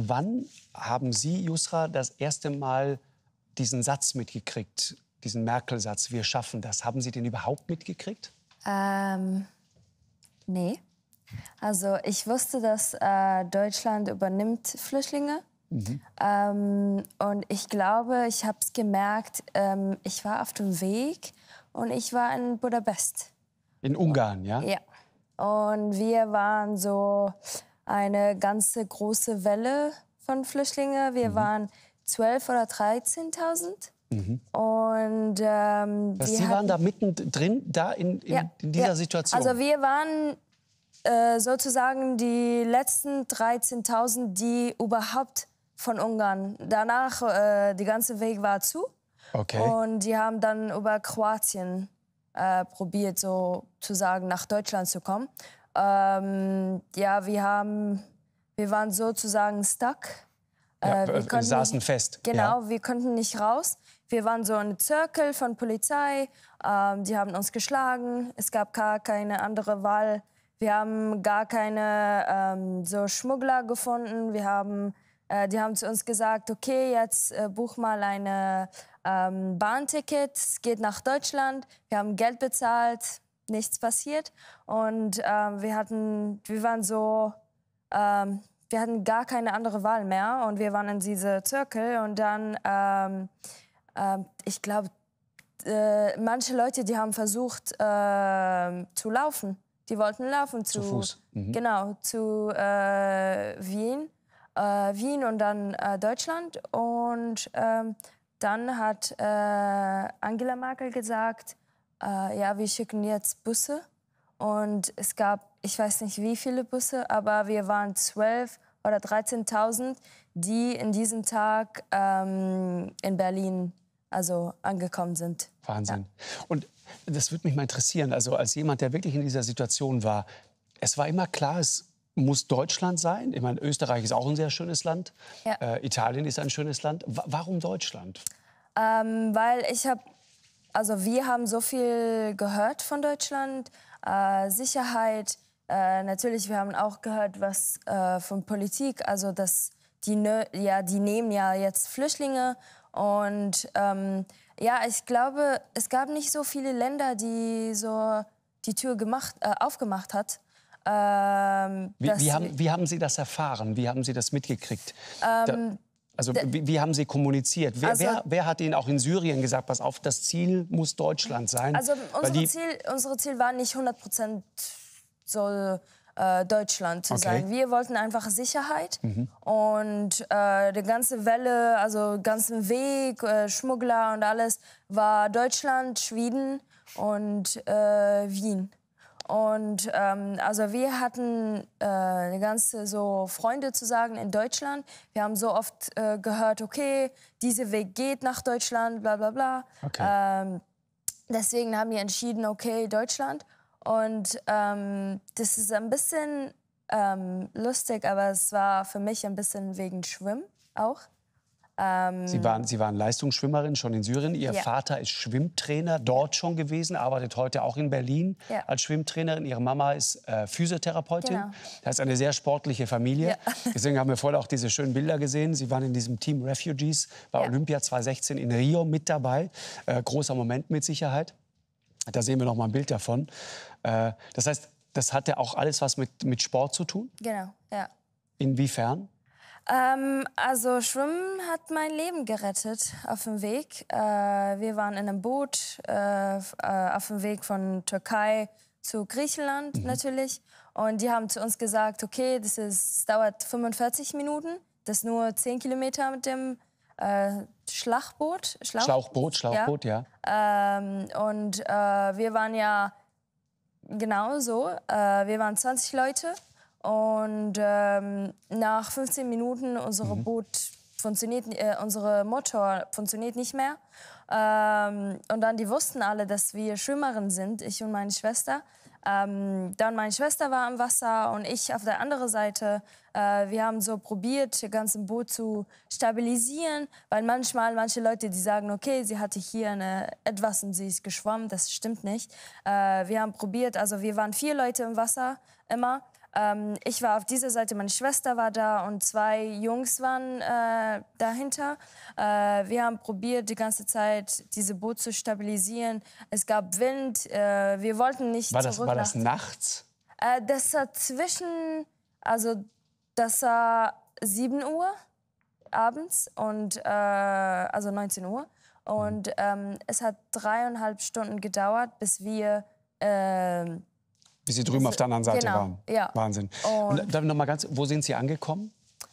Wann haben Sie, Jusra, das erste Mal diesen Satz mitgekriegt, diesen Merkel-Satz, wir schaffen das? Haben Sie den überhaupt mitgekriegt? Ähm, nee. Also ich wusste, dass äh, Deutschland übernimmt Flüchtlinge. Mhm. Ähm, und ich glaube, ich habe es gemerkt, ähm, ich war auf dem Weg und ich war in Budapest. In Ungarn, ja? Ja. Und wir waren so eine ganze große Welle von Flüchtlingen. Wir mhm. waren 12.000 oder 13.000. Mhm. Und ähm, Sie hatten, waren da mittendrin, da in, in, ja, in dieser ja. Situation? Also wir waren äh, sozusagen die letzten 13.000, die überhaupt von Ungarn. Danach, äh, die ganze Weg war zu. Okay. Und die haben dann über Kroatien äh, probiert, sozusagen nach Deutschland zu kommen. Ähm, ja, wir haben, wir waren sozusagen stuck. Ja, äh, wir konnten, saßen fest. Genau, ja. wir konnten nicht raus. Wir waren so ein Zirkel von Polizei. Ähm, die haben uns geschlagen. Es gab gar keine andere Wahl. Wir haben gar keine ähm, so Schmuggler gefunden. Wir haben, äh, die haben zu uns gesagt, okay, jetzt äh, buch mal eine ähm, Bahnticket, geht nach Deutschland. Wir haben Geld bezahlt, nichts passiert. Und ähm, wir hatten, wir waren so, ähm, wir hatten gar keine andere Wahl mehr. Und wir waren in diese Zirkel und dann, ähm, äh, ich glaube, äh, manche Leute, die haben versucht äh, zu laufen. Die wollten laufen zu, zu Fuß. Mhm. Genau, zu äh, Wien. Äh, Wien und dann äh, Deutschland. Und ähm, dann hat Angela Merkel gesagt, äh, ja, wir schicken jetzt Busse. Und es gab, ich weiß nicht wie viele Busse, aber wir waren zwölf oder 13.000, die in diesem Tag ähm, in Berlin also angekommen sind. Wahnsinn. Ja. Und das würde mich mal interessieren, also als jemand, der wirklich in dieser Situation war, es war immer klar, es muss Deutschland sein. Ich meine, Österreich ist auch ein sehr schönes Land. Ja. Äh, Italien ist ein schönes Land. W warum Deutschland? Ähm, weil ich habe also wir haben so viel gehört von Deutschland, äh, Sicherheit. Äh, natürlich, wir haben auch gehört, was äh, von Politik, also dass die, ja, die nehmen ja jetzt Flüchtlinge und ähm, ja, ich glaube, es gab nicht so viele Länder, die so die Tür gemacht, äh, aufgemacht hat. Ähm, wie, wie, haben, wie haben Sie das erfahren? Wie haben Sie das mitgekriegt? Ähm, also wie, wie, haben Sie kommuniziert? Wer, also, wer, wer, hat Ihnen auch in Syrien gesagt, pass auf, das Ziel muss Deutschland sein? Also unsere Ziel, Ziel war nicht 100 so äh, Deutschland zu okay. sein. Wir wollten einfach Sicherheit mhm. und äh, die ganze Welle, also ganzen Weg, äh, Schmuggler und alles war Deutschland, Schweden und äh, Wien. Und ähm, also wir hatten äh, eine ganze so Freunde zu sagen in Deutschland. Wir haben so oft äh, gehört, okay, dieser Weg geht nach Deutschland, bla bla bla. Okay. Ähm, deswegen haben wir entschieden, okay, Deutschland. Und ähm, das ist ein bisschen ähm, lustig, aber es war für mich ein bisschen wegen Schwimmen auch. Ähm, Sie waren, Sie waren Leistungsschwimmerin schon in Syrien. Ihr ja. Vater ist Schwimmtrainer, dort schon gewesen, arbeitet heute auch in Berlin ja. als Schwimmtrainerin. Ihre Mama ist äh, Physiotherapeutin. Genau. Das ist eine sehr sportliche Familie. Ja. Deswegen haben wir vorher auch diese schönen Bilder gesehen. Sie waren in diesem Team Refugees bei Olympia 2016 in Rio mit dabei. Äh, großer Moment mit Sicherheit. Da sehen wir noch mal ein Bild davon. Äh, das heißt, das hat ja auch alles was mit, mit Sport zu tun? Genau, ja. Inwiefern? Ähm, also Schwimmen hat mein Leben gerettet auf dem Weg. Äh, wir waren in einem Boot äh, äh, auf dem Weg von Türkei zu Griechenland mhm. natürlich. Und die haben zu uns gesagt, okay, das ist, dauert 45 Minuten, das ist nur 10 Kilometer mit dem äh, Schlauchboot. Schlauch Schlauchboot, Schlauchboot, ja. ja. Ähm, und äh, wir waren ja genau so. Äh, wir waren 20 Leute und ähm, nach 15 Minuten unser mhm. Boot funktioniert, äh, unsere Motor funktioniert nicht mehr. Ähm, und dann die wussten alle, dass wir Schwimmerinnen sind, ich und meine Schwester. Ähm, dann meine Schwester war im Wasser und ich auf der anderen Seite. Äh, wir haben so probiert, das ganze Boot zu stabilisieren, weil manchmal manche Leute, die sagen, okay, sie hatte hier eine, etwas und sie ist geschwommen, das stimmt nicht. Äh, wir haben probiert, also wir waren vier Leute im Wasser immer ähm, ich war auf dieser Seite, meine Schwester war da und zwei Jungs waren äh, dahinter. Äh, wir haben probiert, die ganze Zeit dieses Boot zu stabilisieren. Es gab Wind, äh, wir wollten nicht war das, War das nachts? Äh, das war zwischen, also das war 7 Uhr abends und äh, also 19 Uhr. Und mhm. ähm, es hat dreieinhalb Stunden gedauert, bis wir ähm, bis Sie drüben auf der anderen Seite genau, waren. Ja. Wahnsinn. Und, Und dann noch mal ganz, wo sind Sie angekommen?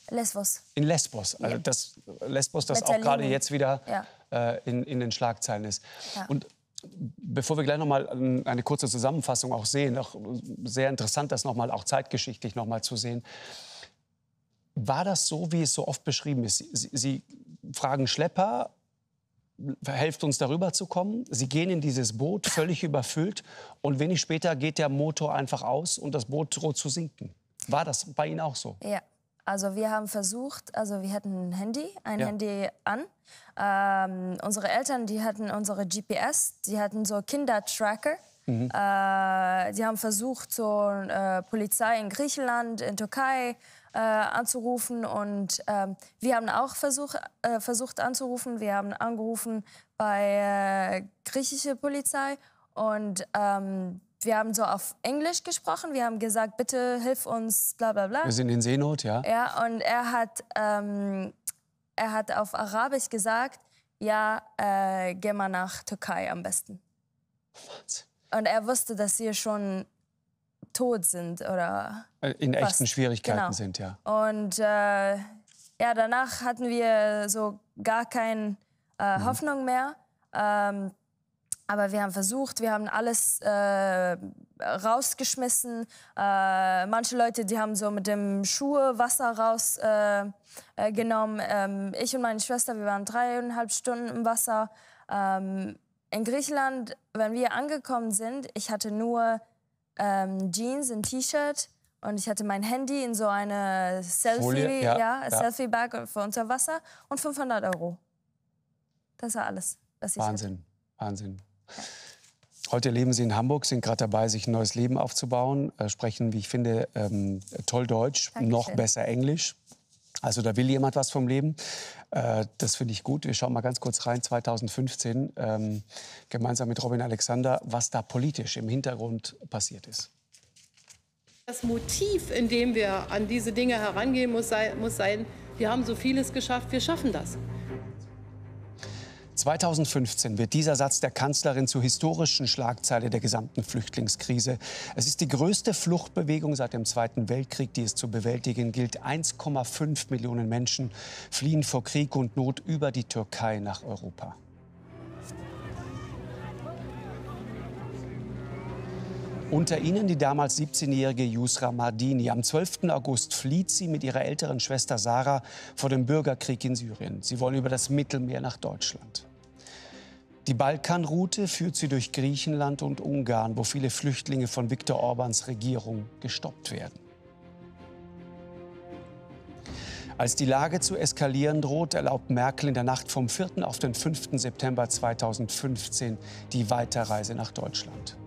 Lesbos. In Lesbos. Also ja. das Lesbos, das Metalline. auch gerade jetzt wieder ja. äh, in, in den Schlagzeilen ist. Ja. Und bevor wir gleich noch mal eine kurze Zusammenfassung auch sehen, auch sehr interessant, das noch mal auch zeitgeschichtlich noch mal zu sehen. War das so, wie es so oft beschrieben ist? Sie, Sie fragen Schlepper helft uns darüber zu kommen. Sie gehen in dieses Boot, völlig überfüllt. Und wenig später geht der Motor einfach aus und das Boot droht zu sinken. War das bei Ihnen auch so? Ja. Also wir haben versucht, also wir hatten ein Handy, ein ja. Handy an. Ähm, unsere Eltern, die hatten unsere GPS, die hatten so Kindertracker. Mhm. Äh, die haben versucht, so äh, Polizei in Griechenland, in Türkei, äh, anzurufen. Und ähm, wir haben auch versuch, äh, versucht anzurufen. Wir haben angerufen bei äh, griechische Polizei und ähm, wir haben so auf Englisch gesprochen. Wir haben gesagt, bitte hilf uns, bla bla bla. Wir sind in Seenot, ja. Ja, und er hat, ähm, er hat auf Arabisch gesagt, ja, äh, geh mal nach Türkei am besten. Wahnsinn. Und er wusste, dass wir schon tot sind oder äh, in fast. echten Schwierigkeiten genau. sind, ja. Und äh, ja, danach hatten wir so gar keine äh, mhm. Hoffnung mehr. Ähm, aber wir haben versucht, wir haben alles äh, rausgeschmissen. Äh, manche Leute, die haben so mit dem Schuh Wasser rausgenommen. Äh, äh ähm, ich und meine Schwester, wir waren dreieinhalb Stunden im Wasser. Ähm, in Griechenland, wenn wir angekommen sind, ich hatte nur ähm, Jeans, ein T-Shirt und ich hatte mein Handy in so eine Selfie, ja, ja, Selfie Bag für unter Wasser und 500 Euro. Das war alles, was ich Wahnsinn, hatte. Wahnsinn. Heute leben Sie in Hamburg, sind gerade dabei, sich ein neues Leben aufzubauen, äh, sprechen, wie ich finde, ähm, toll Deutsch, Dankeschön. noch besser Englisch. Also da will jemand was vom Leben. Äh, das finde ich gut. Wir schauen mal ganz kurz rein, 2015, ähm, gemeinsam mit Robin Alexander, was da politisch im Hintergrund passiert ist. Das Motiv, in dem wir an diese Dinge herangehen, muss, sei, muss sein, wir haben so vieles geschafft, wir schaffen das. 2015 wird dieser Satz der Kanzlerin zur historischen Schlagzeile der gesamten Flüchtlingskrise. Es ist die größte Fluchtbewegung seit dem Zweiten Weltkrieg, die es zu bewältigen gilt. 1,5 Millionen Menschen fliehen vor Krieg und Not über die Türkei nach Europa. Unter ihnen die damals 17-jährige Yusra Mardini. Am 12. August flieht sie mit ihrer älteren Schwester Sarah vor dem Bürgerkrieg in Syrien. Sie wollen über das Mittelmeer nach Deutschland. Die Balkanroute führt sie durch Griechenland und Ungarn, wo viele Flüchtlinge von Viktor Orbans Regierung gestoppt werden. Als die Lage zu eskalieren droht, erlaubt Merkel in der Nacht vom 4. auf den 5. September 2015 die Weiterreise nach Deutschland.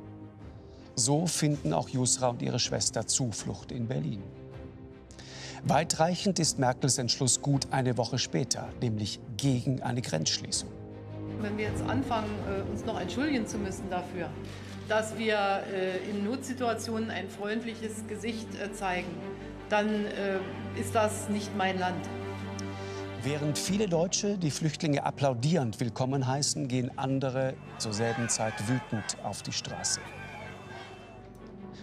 So finden auch Jusra und ihre Schwester Zuflucht in Berlin. Weitreichend ist Merkels Entschluss gut eine Woche später, nämlich gegen eine Grenzschließung. Wenn wir jetzt anfangen, äh, uns noch entschuldigen zu müssen dafür, dass wir äh, in Notsituationen ein freundliches Gesicht äh, zeigen, dann ist das nicht mein Land. Während viele Deutsche die Flüchtlinge applaudierend willkommen heißen, gehen andere zur selben Zeit wütend auf die Straße.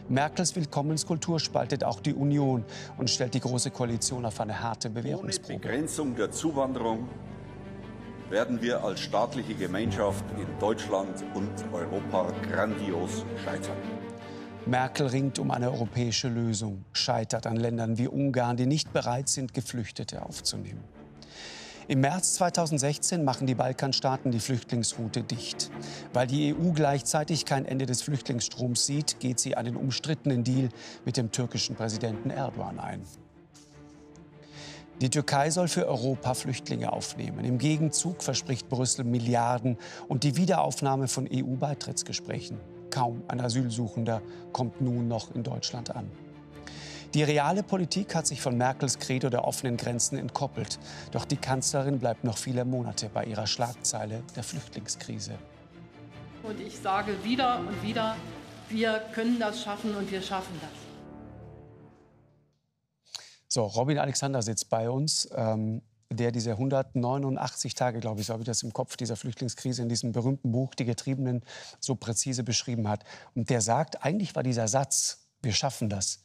Merkels Willkommenskultur spaltet auch die Union und stellt die Große Koalition auf eine harte Bewährungsprobe. Ohne Begrenzung der Zuwanderung werden wir als staatliche Gemeinschaft in Deutschland und Europa grandios scheitern. Merkel ringt um eine europäische Lösung, scheitert an Ländern wie Ungarn, die nicht bereit sind, Geflüchtete aufzunehmen. Im März 2016 machen die Balkanstaaten die Flüchtlingsroute dicht. Weil die EU gleichzeitig kein Ende des Flüchtlingsstroms sieht, geht sie einen umstrittenen Deal mit dem türkischen Präsidenten Erdogan ein. Die Türkei soll für Europa Flüchtlinge aufnehmen. Im Gegenzug verspricht Brüssel Milliarden und die Wiederaufnahme von EU-Beitrittsgesprächen. Kaum ein Asylsuchender kommt nun noch in Deutschland an. Die reale Politik hat sich von Merkels Credo der offenen Grenzen entkoppelt. Doch die Kanzlerin bleibt noch viele Monate bei ihrer Schlagzeile der Flüchtlingskrise. Und ich sage wieder und wieder, wir können das schaffen und wir schaffen das. So, Robin Alexander sitzt bei uns, ähm, der diese 189 Tage, glaube ich, so habe ich das im Kopf, dieser Flüchtlingskrise in diesem berühmten Buch Die Getriebenen so präzise beschrieben hat. Und der sagt, eigentlich war dieser Satz, wir schaffen das,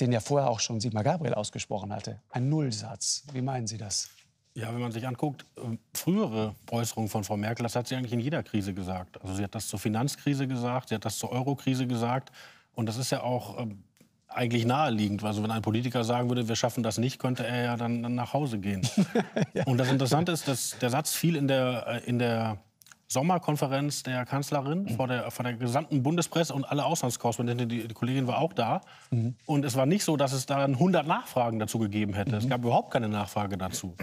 den ja vorher auch schon Sigmar Gabriel ausgesprochen hatte. Ein Nullsatz. Wie meinen Sie das? Ja, wenn man sich anguckt, ähm, frühere Äußerungen von Frau Merkel, das hat sie eigentlich in jeder Krise gesagt. Also sie hat das zur Finanzkrise gesagt, sie hat das zur Eurokrise gesagt. Und das ist ja auch ähm, eigentlich naheliegend. Also wenn ein Politiker sagen würde, wir schaffen das nicht, könnte er ja dann, dann nach Hause gehen. ja. Und das Interessante ist, dass der Satz viel in der, äh, in der Sommerkonferenz der Kanzlerin mhm. vor, der, vor der gesamten Bundespresse und alle Auslandskorrespondenten. Die, die, Kollegin war auch da. Mhm. Und es war nicht so, dass es daran 100 Nachfragen dazu gegeben hätte. Mhm. Es gab überhaupt keine Nachfrage dazu.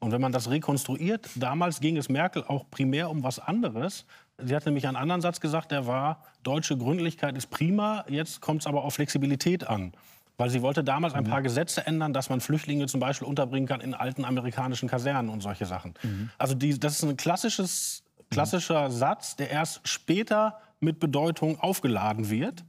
Und wenn man das rekonstruiert, damals ging es Merkel auch primär um was anderes. Sie hat nämlich einen anderen Satz gesagt, der war, deutsche Gründlichkeit ist prima, jetzt kommt es aber auf Flexibilität an. Weil sie wollte damals ein mhm. paar Gesetze ändern, dass man Flüchtlinge zum Beispiel unterbringen kann in alten amerikanischen Kasernen und solche Sachen. Mhm. Also die, das ist ein klassisches Mhm. klassischer Satz, der erst später mit Bedeutung aufgeladen wird.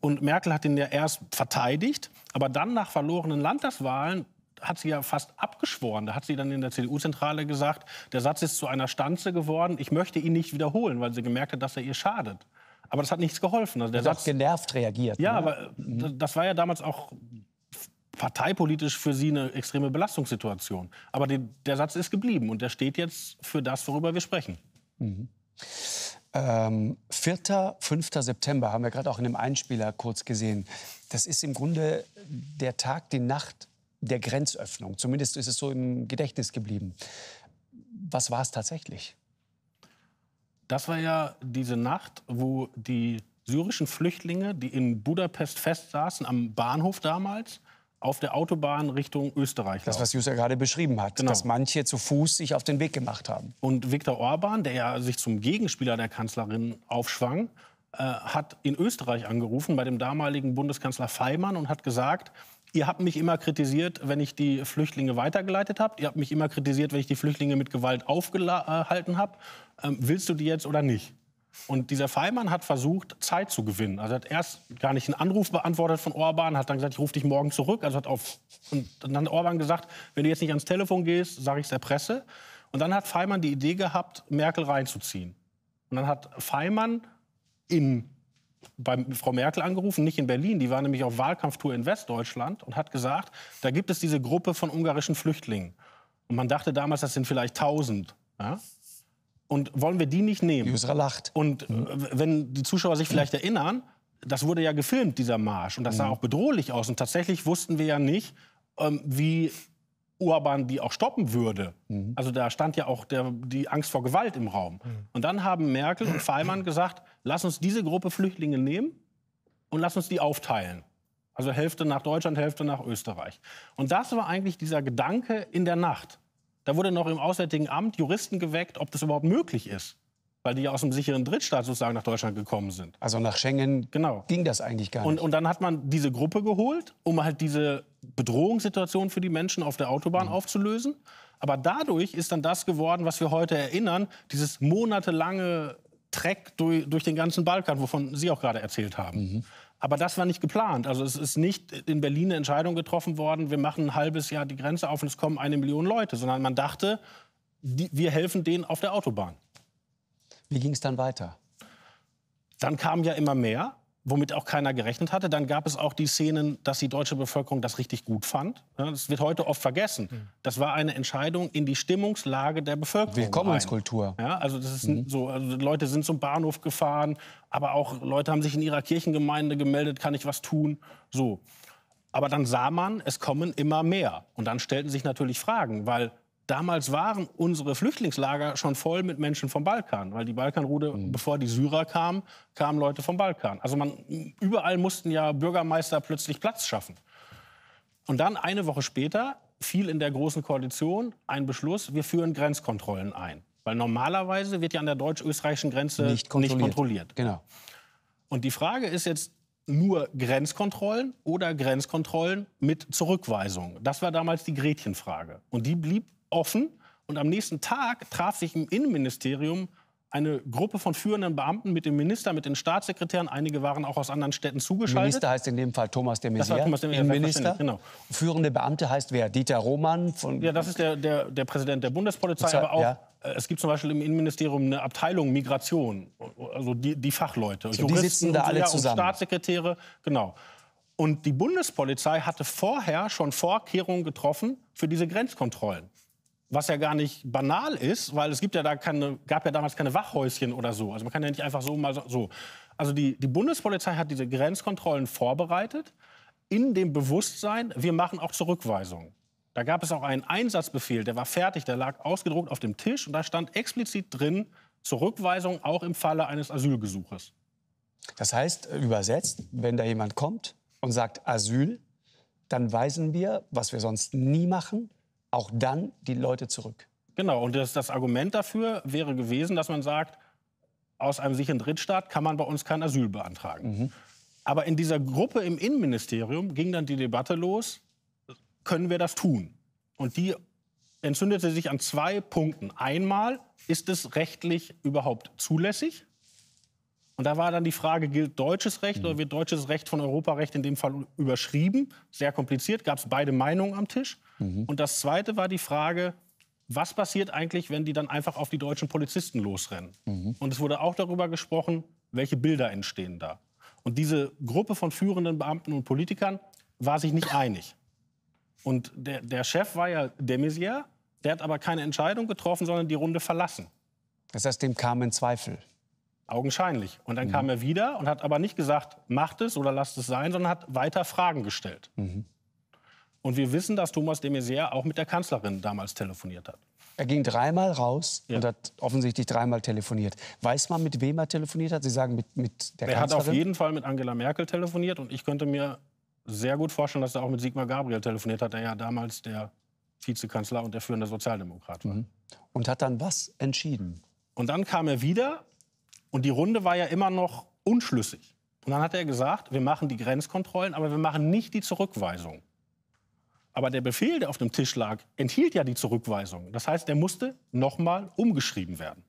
Und Merkel hat ihn ja erst verteidigt, aber dann nach verlorenen Landtagswahlen hat sie ja fast abgeschworen. Da hat sie dann in der CDU-Zentrale gesagt, der Satz ist zu einer Stanze geworden, ich möchte ihn nicht wiederholen, weil sie gemerkt hat, dass er ihr schadet. Aber das hat nichts geholfen. Also der Satz, auch genervt reagiert. Ja, ne? aber mhm. das war ja damals auch parteipolitisch für sie eine extreme Belastungssituation. Aber die, der Satz ist geblieben und der steht jetzt für das, worüber wir sprechen. Mhm. Ähm, 4., 5. September haben wir gerade auch in dem Einspieler kurz gesehen. Das ist im Grunde der Tag, die Nacht der Grenzöffnung. Zumindest ist es so im Gedächtnis geblieben. Was war es tatsächlich? Das war ja diese Nacht, wo die syrischen Flüchtlinge, die in Budapest festsaßen, am Bahnhof damals, auf der Autobahn Richtung Österreich. Das, was Jusser gerade beschrieben hat, genau. dass manche zu Fuß sich auf den Weg gemacht haben. Und Viktor Orban, der ja sich zum Gegenspieler der Kanzlerin aufschwang, äh, hat in Österreich angerufen bei dem damaligen Bundeskanzler Feimann und hat gesagt, Ihr habt mich immer kritisiert, wenn ich die Flüchtlinge weitergeleitet habe. Ihr habt mich immer kritisiert, wenn ich die Flüchtlinge mit Gewalt aufgehalten äh, habe. Ähm, willst du die jetzt oder nicht? Und dieser Feimann hat versucht, Zeit zu gewinnen. Also hat erst gar nicht einen Anruf beantwortet von Orban, hat dann gesagt, ich rufe dich morgen zurück. Also hat auf und dann hat Orban gesagt, wenn du jetzt nicht ans Telefon gehst, sage ich es der Presse. Und dann hat Feimann die Idee gehabt, Merkel reinzuziehen. Und dann hat Feimann in bei Frau Merkel angerufen, nicht in Berlin, die war nämlich auf Wahlkampftour in Westdeutschland und hat gesagt, da gibt es diese Gruppe von ungarischen Flüchtlingen. Und man dachte damals, das sind vielleicht 1000. Ja? Und wollen wir die nicht nehmen? Yusra lacht. Und äh, mhm. wenn die Zuschauer sich mhm. vielleicht mhm. erinnern, das wurde ja gefilmt, dieser Marsch. Und das sah mhm. auch bedrohlich aus. Und tatsächlich wussten wir ja nicht, ähm, wie Urban die auch stoppen würde. Mhm. Also da stand ja auch der, die Angst vor Gewalt im Raum. Mhm. Und dann haben Merkel und Feimann gesagt, lass uns diese Gruppe Flüchtlinge nehmen und lass uns die aufteilen. Also Hälfte nach Deutschland, Hälfte nach Österreich. Und das war eigentlich dieser Gedanke in der Nacht. Da wurde noch im Auswärtigen Amt Juristen geweckt, ob das überhaupt möglich ist. Weil die aus einem sicheren Drittstaat sozusagen nach Deutschland gekommen sind. Also nach Schengen genau. ging das eigentlich gar nicht. Und, und dann hat man diese Gruppe geholt, um halt diese Bedrohungssituation für die Menschen auf der Autobahn mhm. aufzulösen. Aber dadurch ist dann das geworden, was wir heute erinnern, dieses monatelange Treck durch, durch den ganzen Balkan, wovon Sie auch gerade erzählt haben. Mhm. Aber das war nicht geplant. Also es ist nicht in Berlin eine Entscheidung getroffen worden, wir machen ein halbes Jahr die Grenze auf und es kommen eine Million Leute, sondern man dachte, die, wir helfen denen auf der Autobahn. Wie ging es dann weiter? Dann kamen ja immer mehr womit auch keiner gerechnet hatte. Dann gab es auch die Szenen, dass die deutsche Bevölkerung das richtig gut fand. Das wird heute oft vergessen. Hm. Das war eine Entscheidung in die Stimmungslage der Bevölkerung. Willkommenskultur. Ja, also das ist mhm. so, also Leute sind zum Bahnhof gefahren, aber auch Leute haben sich in ihrer Kirchengemeinde gemeldet, kann ich was tun? So. Aber dann sah man, es kommen immer mehr. Und dann stellten sich natürlich Fragen, weil Damals waren unsere Flüchtlingslager schon voll mit Menschen vom Balkan, weil die Balkanroute, mhm. bevor die Syrer kamen, kamen Leute vom Balkan. Also man, überall mussten ja Bürgermeister plötzlich Platz schaffen. Und dann eine Woche später fiel in der Großen Koalition ein Beschluss, wir führen Grenzkontrollen ein. Weil normalerweise wird ja an der deutsch-österreichischen Grenze nicht kontrolliert. nicht kontrolliert. Genau. Und die Frage ist jetzt nur Grenzkontrollen oder Grenzkontrollen mit Zurückweisung. Das war damals die Gretchenfrage. Und die blieb offen. Und am nächsten Tag traf sich im Innenministerium eine Gruppe von führenden Beamten mit dem Minister, mit den Staatssekretären. Einige waren auch aus anderen Städten zugeschaltet. Minister heißt in dem Fall Thomas de Maizière. Das war Thomas de Maizière, Minister. Genau. Führende Beamte heißt wer? Dieter Roman von. Ja, das ist der, der, der Präsident der Bundespolizei, aber auch. Ja. Äh, es gibt zum Beispiel im Innenministerium eine Abteilung Migration, also die, die Fachleute, so, Juristen die sitzen da und, alle ja, zusammen. und Staatssekretäre, genau. Und die Bundespolizei hatte vorher schon Vorkehrungen getroffen für diese Grenzkontrollen was ja gar nicht banal ist, weil es gibt ja da keine, gab ja damals keine Wachhäuschen oder so. Also man kann ja nicht einfach so mal so. Also die, die Bundespolizei hat diese Grenzkontrollen vorbereitet in dem Bewusstsein, wir machen auch Zurückweisungen. Da gab es auch einen Einsatzbefehl, der war fertig, der lag ausgedruckt auf dem Tisch und da stand explizit drin, Zurückweisung auch im Falle eines Asylgesuches. Das heißt, übersetzt, wenn da jemand kommt und sagt Asyl, dann weisen wir, was wir sonst nie machen, auch dann die Leute zurück. Genau, und das, das Argument dafür wäre gewesen, dass man sagt, aus einem sicheren Drittstaat kann man bei uns kein Asyl beantragen. Mhm. Aber in dieser Gruppe im Innenministerium ging dann die Debatte los, können wir das tun? Und die entzündete sich an zwei Punkten. Einmal, ist es rechtlich überhaupt zulässig? Und da war dann die Frage, gilt deutsches Recht oder mhm. wird deutsches Recht von Europarecht in dem Fall überschrieben? Sehr kompliziert, gab es beide Meinungen am Tisch. Mhm. Und das Zweite war die Frage, was passiert eigentlich, wenn die dann einfach auf die deutschen Polizisten losrennen? Mhm. Und es wurde auch darüber gesprochen, welche Bilder entstehen da. Und diese Gruppe von führenden Beamten und Politikern war sich nicht einig. Und der, der Chef war ja Demisier, der hat aber keine Entscheidung getroffen, sondern die Runde verlassen. Das heißt, dem kamen Zweifel. Augenscheinlich. Und dann mhm. kam er wieder und hat aber nicht gesagt, macht es oder lasst es sein, sondern hat weiter Fragen gestellt. Mhm. Und wir wissen, dass Thomas de Maizière auch mit der Kanzlerin damals telefoniert hat. Er ging dreimal raus ja. und hat offensichtlich dreimal telefoniert. Weiß man, mit wem er telefoniert hat? Sie sagen mit, mit der er Kanzlerin? Er hat auf jeden Fall mit Angela Merkel telefoniert und ich könnte mir sehr gut vorstellen, dass er auch mit Sigmar Gabriel telefoniert hat, der ja damals der Vizekanzler und der führende Sozialdemokrat war. Mhm. Und hat dann was entschieden? Und dann kam er wieder und die Runde war ja immer noch unschlüssig. Und dann hat er gesagt, wir machen die Grenzkontrollen, aber wir machen nicht die Zurückweisung. Aber der Befehl, der auf dem Tisch lag, enthielt ja die Zurückweisung. Das heißt, der musste nochmal umgeschrieben werden.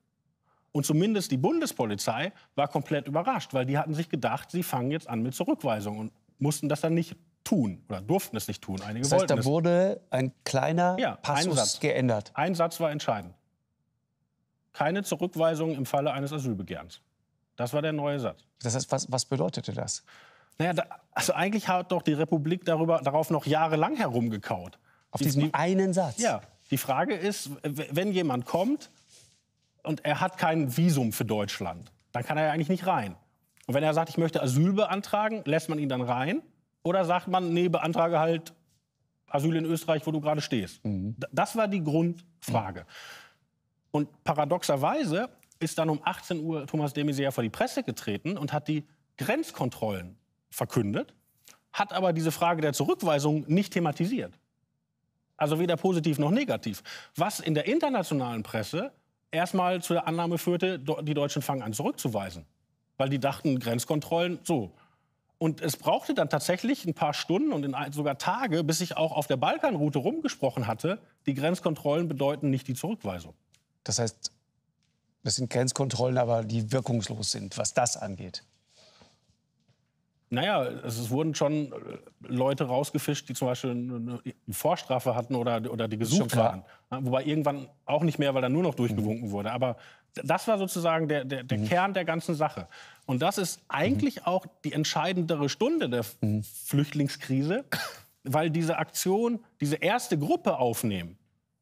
Und zumindest die Bundespolizei war komplett überrascht, weil die hatten sich gedacht, sie fangen jetzt an mit Zurückweisung und mussten das dann nicht tun oder durften es nicht tun. Einige das heißt, wollten da wurde ein kleiner ja, Passus ein geändert. Ein Satz war entscheidend keine Zurückweisung im Falle eines Asylbegehrens. Das war der neue Satz. Das heißt, was, was bedeutete das? Naja, da, also eigentlich hat doch die Republik darüber, darauf noch jahrelang herumgekaut. Auf diesen die, einen Satz? Ja. Die Frage ist, wenn jemand kommt und er hat kein Visum für Deutschland, dann kann er ja eigentlich nicht rein. Und wenn er sagt, ich möchte Asyl beantragen, lässt man ihn dann rein? Oder sagt man, nee, beantrage halt Asyl in Österreich, wo du gerade stehst? Mhm. Das war die Grundfrage. Mhm. Und paradoxerweise ist dann um 18 Uhr Thomas de Maizière vor die Presse getreten und hat die Grenzkontrollen verkündet, hat aber diese Frage der Zurückweisung nicht thematisiert. Also weder positiv noch negativ. Was in der internationalen Presse erstmal zu der Annahme führte, die Deutschen fangen an zurückzuweisen. Weil die dachten, Grenzkontrollen, so. Und es brauchte dann tatsächlich ein paar Stunden und sogar Tage, bis ich auch auf der Balkanroute rumgesprochen hatte, die Grenzkontrollen bedeuten nicht die Zurückweisung. Das heißt, das sind Grenzkontrollen, aber die wirkungslos sind, was das angeht. Naja, es wurden schon äh, Leute rausgefischt, die zum Beispiel eine Vorstrafe hatten oder, oder die gesucht waren. Wobei irgendwann auch nicht mehr, weil dann nur noch durchgewunken mhm. wurde. Aber das war sozusagen der, der, der mhm. Kern der ganzen Sache. Und das ist eigentlich mhm. auch die entscheidendere Stunde der mhm. Flüchtlingskrise, weil diese Aktion, diese erste Gruppe aufnehmen,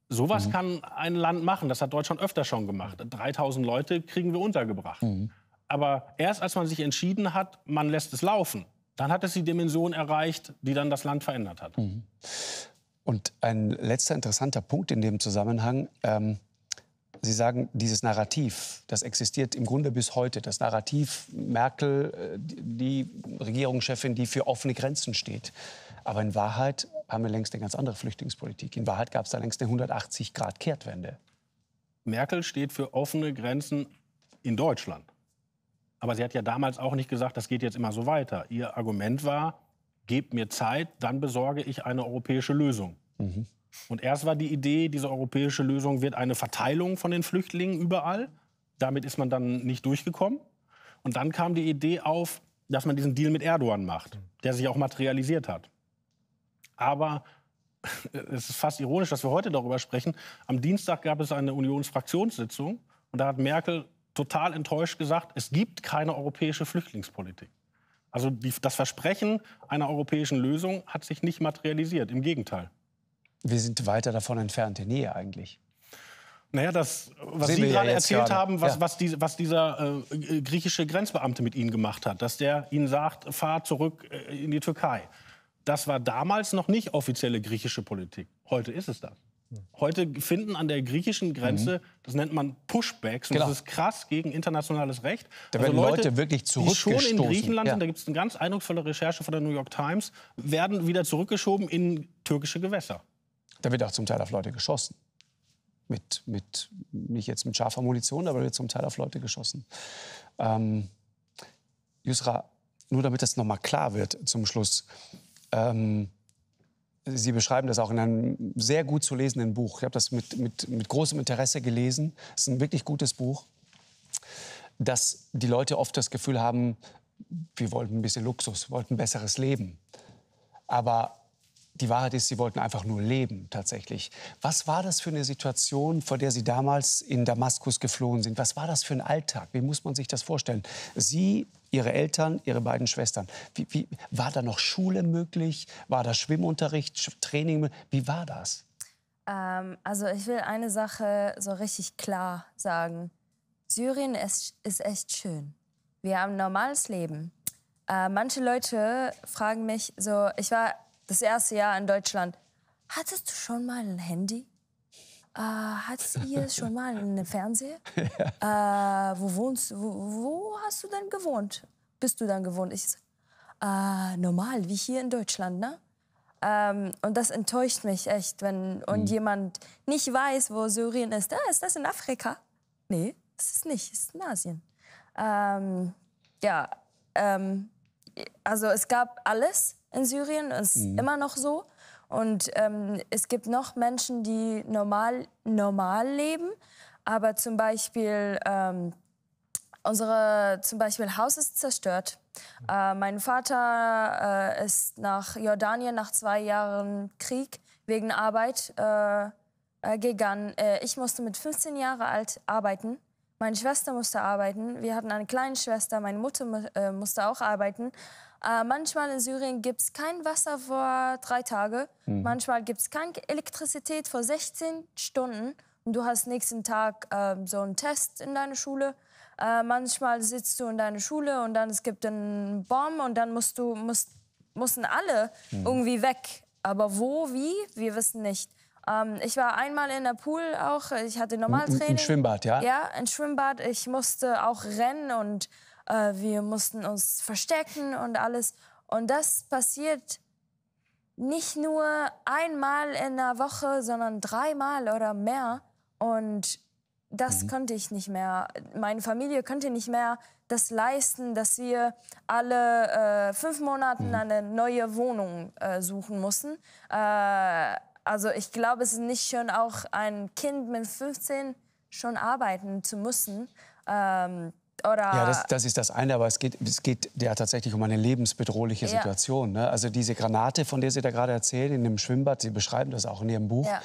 Sowas mhm. kann ein Land machen. Das hat Deutschland öfter schon gemacht. 3000 Leute kriegen wir untergebracht. Mhm. Aber erst als man sich entschieden hat, man lässt es laufen, dann hat es die Dimension erreicht, die dann das Land verändert hat. Mhm. Und ein letzter interessanter Punkt in dem Zusammenhang. Ähm, Sie sagen, dieses Narrativ, das existiert im Grunde bis heute. Das Narrativ Merkel, äh, die Regierungschefin, die für offene Grenzen steht. Aber in Wahrheit haben wir längst eine ganz andere Flüchtlingspolitik. In Wahrheit gab es da längst eine 180-Grad-Kehrtwende. Merkel steht für offene Grenzen in Deutschland. Aber sie hat ja damals auch nicht gesagt, das geht jetzt immer so weiter. Ihr Argument war, gebt mir Zeit, dann besorge ich eine europäische Lösung. Mhm. Und erst war die Idee, diese europäische Lösung wird eine Verteilung von den Flüchtlingen überall. Damit ist man dann nicht durchgekommen. Und dann kam die Idee auf, dass man diesen Deal mit Erdogan macht, der sich auch materialisiert hat. Aber es ist fast ironisch, dass wir heute darüber sprechen. Am Dienstag gab es eine Unionsfraktionssitzung und da hat Merkel total enttäuscht gesagt, es gibt keine europäische Flüchtlingspolitik. Also die, das Versprechen einer europäischen Lösung hat sich nicht materialisiert, im Gegenteil. Wir sind weiter davon entfernt, in Nähe eigentlich. Naja, das, was Sehen Sie gerade ja erzählt gerade. haben, was, ja. was, die, was dieser äh, griechische Grenzbeamte mit Ihnen gemacht hat, dass der Ihnen sagt, fahr zurück äh, in die Türkei. Das war damals noch nicht offizielle griechische Politik. Heute ist es das. Heute finden an der griechischen Grenze, mhm. das nennt man Pushbacks, und genau. das ist krass gegen internationales Recht. Da werden also Leute, Leute, wirklich zurückgeschoben. Die schon in Griechenland ja. sind, da gibt es eine ganz eindrucksvolle Recherche von der New York Times, werden wieder zurückgeschoben in türkische Gewässer. Da wird auch zum Teil auf Leute geschossen mit, mit nicht jetzt mit scharfer Munition, aber wird zum Teil auf Leute geschossen. Ähm, Yusra, nur damit das nochmal klar wird zum Schluss. Ähm, Sie beschreiben das auch in einem sehr gut zu lesenden Buch. Ich habe das mit, mit, mit großem Interesse gelesen. Es ist ein wirklich gutes Buch, dass die Leute oft das Gefühl haben, wir wollten ein bisschen Luxus, wollten ein besseres Leben. Aber die Wahrheit ist, sie wollten einfach nur leben tatsächlich. Was war das für eine Situation, vor der Sie damals in Damaskus geflohen sind? Was war das für ein Alltag? Wie muss man sich das vorstellen? Sie Ihre Eltern, Ihre beiden Schwestern. Wie, wie, war da noch Schule möglich? War da Schwimmunterricht, Training? Wie war das? Ähm, also ich will eine Sache so richtig klar sagen. Syrien ist, ist echt schön. Wir haben ein normales Leben. Äh, manche Leute fragen mich so, ich war das erste Jahr in Deutschland, hattest du schon mal ein Handy? äh, hattet ihr schon mal einen Fernseher? Ja. Äh, wo wohnst wo, wo hast du denn gewohnt? Bist du dann gewohnt? Ich so, äh, normal, wie hier in Deutschland, ne? Ähm, und das enttäuscht mich echt, wenn und mhm. jemand nicht weiß, wo Syrien ist. Ah, ist das in Afrika? Nee, ist nicht, das ist in Asien. Ähm, ja, ähm, also es gab alles in Syrien, ist mhm. immer noch so. Und ähm, es gibt noch Menschen, die normal, normal leben, aber zum Beispiel ähm, unsere zum Beispiel Haus ist zerstört. Äh, mein Vater äh, ist nach Jordanien nach zwei Jahren Krieg wegen Arbeit äh, äh gegangen. Äh, ich musste mit 15 Jahren alt arbeiten. Meine Schwester musste arbeiten. Wir hatten eine kleine Schwester. Meine Mutter äh, musste auch arbeiten. Äh, manchmal in Syrien gibt es kein Wasser vor drei Tagen. Mhm. Manchmal gibt es keine Elektrizität vor 16 Stunden. Und du hast nächsten Tag äh, so einen Test in deiner Schule. Äh, manchmal sitzt du in deiner Schule und dann es gibt einen Bomb und dann musst du, musst, mussten alle mhm. irgendwie weg. Aber wo, wie, wir wissen nicht. Ähm, ich war einmal in der Pool auch. Ich hatte Normaltraining. Ein Schwimmbad, ja? Ja, ein Schwimmbad. Ich musste auch rennen und äh, wir mussten uns verstecken und alles. Und das passiert nicht nur einmal in der Woche, sondern dreimal oder mehr. Und das mhm. konnte ich nicht mehr. Meine Familie konnte nicht mehr das leisten, dass wir alle äh, fünf Monate mhm. eine neue Wohnung äh, suchen mussten. Äh, also ich glaube, es ist nicht schön, auch ein Kind mit 15 schon arbeiten zu müssen. Ähm, oder? Ja, das, das ist das eine, aber es geht, es geht ja tatsächlich um eine lebensbedrohliche Situation. Ne? Also diese Granate, von der Sie da gerade erzählen, in dem Schwimmbad, Sie beschreiben das auch in Ihrem Buch, ja.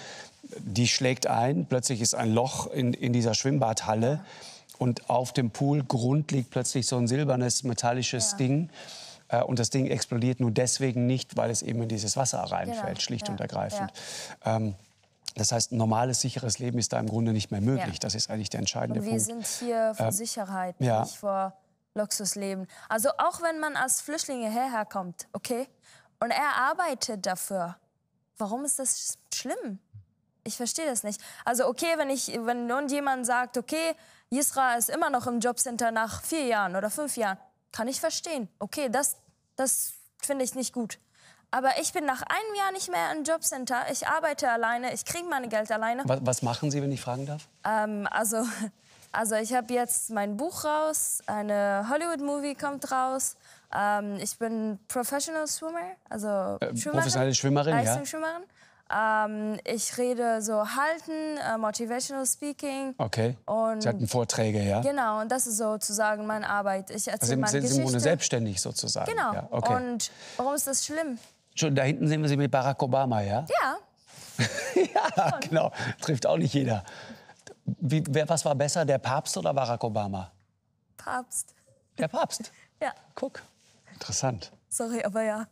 die schlägt ein, plötzlich ist ein Loch in, in dieser Schwimmbadhalle ja. und auf dem Poolgrund liegt plötzlich so ein silbernes, metallisches Ding. Äh, und das Ding explodiert nur deswegen nicht, weil es eben in dieses Wasser genau, reinfällt, genau. schlicht und ergreifend. Ähm, das heißt, normales, sicheres Leben ist da im Grunde nicht mehr möglich. Ja. Das ist eigentlich der entscheidende Und wir Punkt. Wir sind hier vor äh, Sicherheit, ja. nicht vor Luxusleben. Also auch wenn man als Flüchtlinge herkommt, okay, und er arbeitet dafür, warum ist das schlimm? Ich verstehe das nicht. Also okay, wenn ich, wenn nun jemand sagt, okay, Yisra ist immer noch im Jobcenter nach vier Jahren oder fünf Jahren, kann ich verstehen. Okay, das, das finde ich nicht gut. Aber ich bin nach einem Jahr nicht mehr im Jobcenter. Ich arbeite alleine, ich kriege mein Geld alleine. Was, was, machen Sie, wenn ich fragen darf? Ähm, also, also ich habe jetzt mein Buch raus, eine Hollywood-Movie kommt raus. Ähm, ich bin Professional Swimmer, also äh, professionelle Schwimmerin, Leistungsschwimmerin. Äh, ja. Ähm, ich rede so Halten, äh, Motivational Speaking. Okay. Und Sie hatten Vorträge, ja? Genau, und das ist sozusagen meine Arbeit. Ich erzähle also meine Sie, Geschichte. Sie sind selbstständig sozusagen. Genau. Ja, okay. Und warum ist das schlimm? Schon da hinten sehen wir sie mit Barack Obama, ja? Ja. ja, genau. Trifft auch nicht jeder. Wie, wer, was war besser, der Papst oder Barack Obama? Papst. Der Papst? ja. Guck, interessant. Sorry, aber ja.